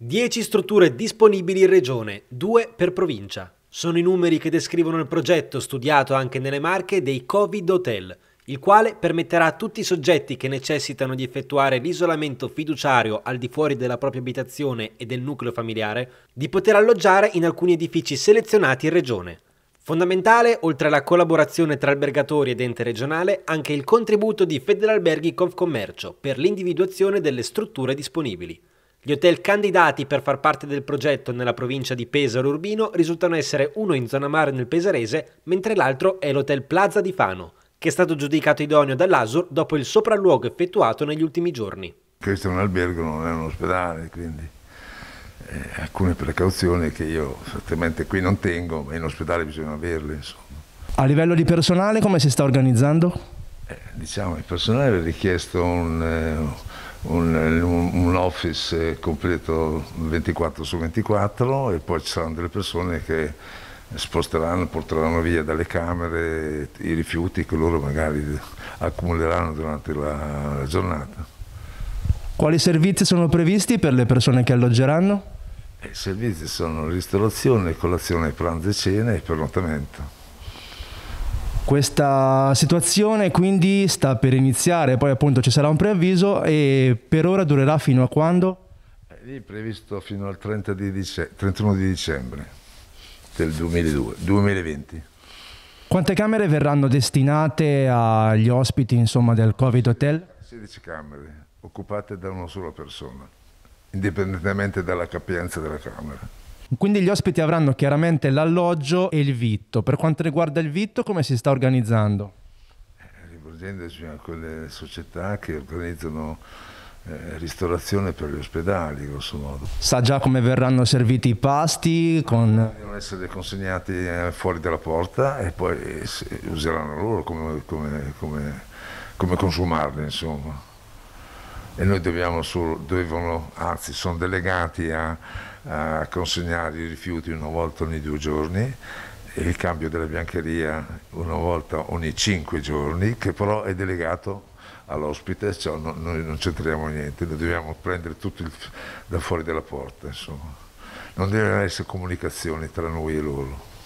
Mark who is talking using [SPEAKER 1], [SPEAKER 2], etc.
[SPEAKER 1] 10 strutture disponibili in regione, 2 per provincia. Sono i numeri che descrivono il progetto studiato anche nelle Marche dei Covid Hotel, il quale permetterà a tutti i soggetti che necessitano di effettuare l'isolamento fiduciario al di fuori della propria abitazione e del nucleo familiare di poter alloggiare in alcuni edifici selezionati in regione. Fondamentale, oltre alla collaborazione tra albergatori ed ente regionale, anche il contributo di Federalberghi Confcommercio per l'individuazione delle strutture disponibili. Gli hotel candidati per far parte del progetto nella provincia di Pesaro Urbino risultano essere uno in zona mare nel Pesarese, mentre l'altro è l'hotel Plaza di Fano, che è stato giudicato idoneo dall'ASUR dopo il sopralluogo effettuato negli ultimi giorni.
[SPEAKER 2] Questo è un albergo, non è un ospedale, quindi eh, alcune precauzioni che io certamente qui non tengo, ma in ospedale bisogna averle. Insomma.
[SPEAKER 3] A livello di personale come si sta organizzando?
[SPEAKER 2] Eh, diciamo, il personale ha richiesto un, eh, un, un, office eh, completo 24 su 24 e poi ci saranno delle persone che sposteranno, porteranno via dalle camere i rifiuti che loro magari accumuleranno durante la giornata.
[SPEAKER 3] Quali servizi sono previsti per le persone che alloggeranno?
[SPEAKER 2] Eh, I servizi sono ristorazione, colazione, pranzo e cena e pernottamento.
[SPEAKER 3] Questa situazione quindi sta per iniziare, poi appunto ci sarà un preavviso e per ora durerà fino a quando?
[SPEAKER 2] È previsto fino al di dicembre, 31 di dicembre del 2002, 2020.
[SPEAKER 3] Quante camere verranno destinate agli ospiti insomma, del Covid Hotel?
[SPEAKER 2] 16 camere, occupate da una sola persona, indipendentemente dalla capienza della camera.
[SPEAKER 3] Quindi gli ospiti avranno chiaramente l'alloggio e il vitto. Per quanto riguarda il vitto, come si sta organizzando?
[SPEAKER 2] Eh, Rivolgendoci a quelle società che organizzano eh, ristorazione per gli ospedali, grosso modo. Sa
[SPEAKER 3] già come verranno serviti i pasti? Con...
[SPEAKER 2] Devono essere consegnati eh, fuori dalla porta e poi eh, useranno loro come, come, come, come consumarli, insomma e noi dobbiamo solo, dovevano, anzi sono delegati a, a consegnare i rifiuti una volta ogni due giorni il cambio della biancheria una volta ogni cinque giorni, che però è delegato all'ospite, cioè no, noi non c'entriamo niente, lo dobbiamo prendere tutto il, da fuori della porta, insomma. Non deve essere comunicazione tra noi e loro.